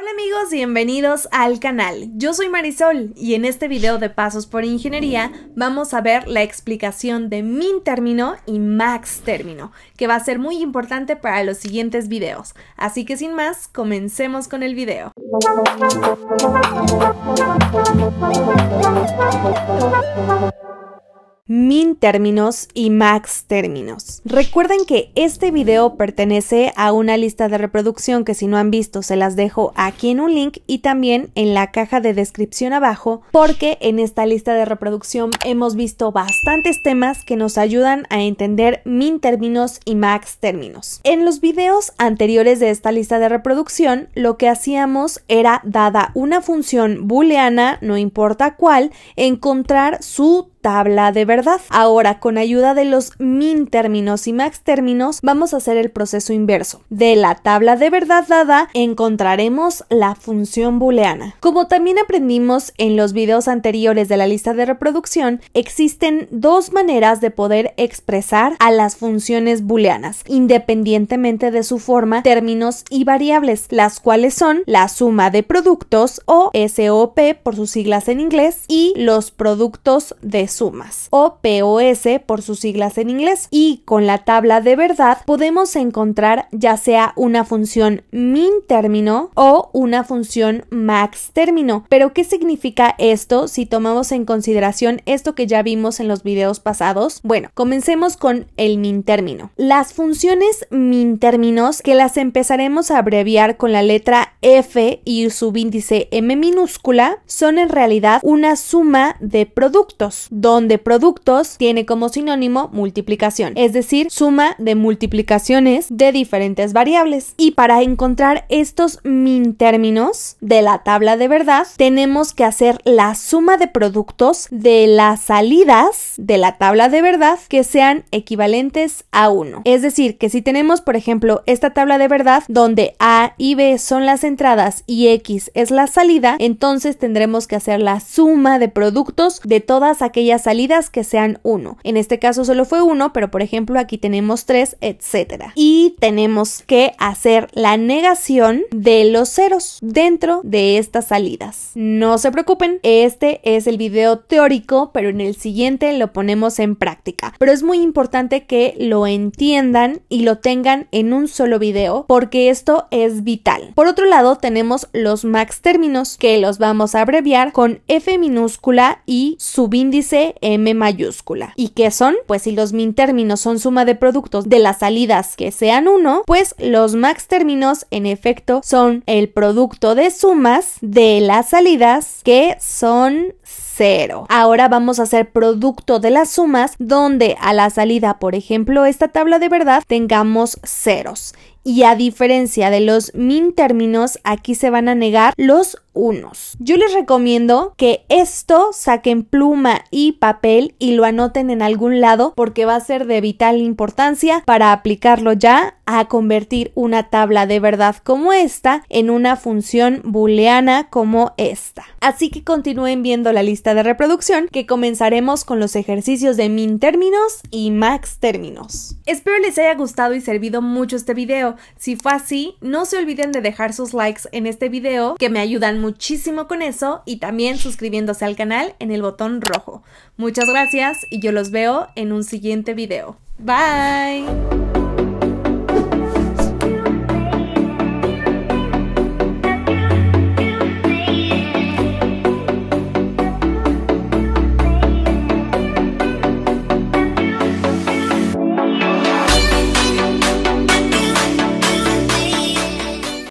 Hola amigos, bienvenidos al canal. Yo soy Marisol y en este video de Pasos por Ingeniería vamos a ver la explicación de min término y max término, que va a ser muy importante para los siguientes videos. Así que sin más, comencemos con el video min términos y max términos. Recuerden que este video pertenece a una lista de reproducción que si no han visto se las dejo aquí en un link y también en la caja de descripción abajo porque en esta lista de reproducción hemos visto bastantes temas que nos ayudan a entender min términos y max términos. En los videos anteriores de esta lista de reproducción lo que hacíamos era dada una función booleana, no importa cuál, encontrar su tabla de verdad. Ahora, con ayuda de los min términos y max términos, vamos a hacer el proceso inverso. De la tabla de verdad dada, encontraremos la función booleana. Como también aprendimos en los videos anteriores de la lista de reproducción, existen dos maneras de poder expresar a las funciones booleanas, independientemente de su forma, términos y variables, las cuales son la suma de productos o SOP por sus siglas en inglés y los productos de sumas, o POS por sus siglas en inglés. Y con la tabla de verdad podemos encontrar ya sea una función min término o una función max término. Pero ¿qué significa esto si tomamos en consideración esto que ya vimos en los videos pasados? Bueno, comencemos con el min término. Las funciones min términos que las empezaremos a abreviar con la letra F y su subíndice M minúscula son en realidad una suma de productos donde productos tiene como sinónimo multiplicación, es decir, suma de multiplicaciones de diferentes variables. Y para encontrar estos min términos de la tabla de verdad, tenemos que hacer la suma de productos de las salidas de la tabla de verdad que sean equivalentes a 1. Es decir, que si tenemos, por ejemplo, esta tabla de verdad donde A y B son las entradas y X es la salida, entonces tendremos que hacer la suma de productos de todas aquellas salidas que sean uno. En este caso solo fue uno, pero por ejemplo aquí tenemos tres, etcétera. Y tenemos que hacer la negación de los ceros dentro de estas salidas. No se preocupen, este es el video teórico, pero en el siguiente lo ponemos en práctica. Pero es muy importante que lo entiendan y lo tengan en un solo video, porque esto es vital. Por otro lado, tenemos los max términos, que los vamos a abreviar con F minúscula y subíndice m mayúscula. ¿Y qué son? Pues si los min términos son suma de productos de las salidas que sean 1 pues los max términos en efecto son el producto de sumas de las salidas que son 0 Ahora vamos a hacer producto de las sumas donde a la salida, por ejemplo, esta tabla de verdad tengamos ceros y a diferencia de los min términos, aquí se van a negar los unos. Yo les recomiendo que esto saquen pluma y papel y lo anoten en algún lado porque va a ser de vital importancia para aplicarlo ya a convertir una tabla de verdad como esta en una función booleana como esta. Así que continúen viendo la lista de reproducción que comenzaremos con los ejercicios de min términos y max términos. Espero les haya gustado y servido mucho este video si fue así, no se olviden de dejar sus likes en este video, que me ayudan muchísimo con eso, y también suscribiéndose al canal en el botón rojo. Muchas gracias y yo los veo en un siguiente video. Bye!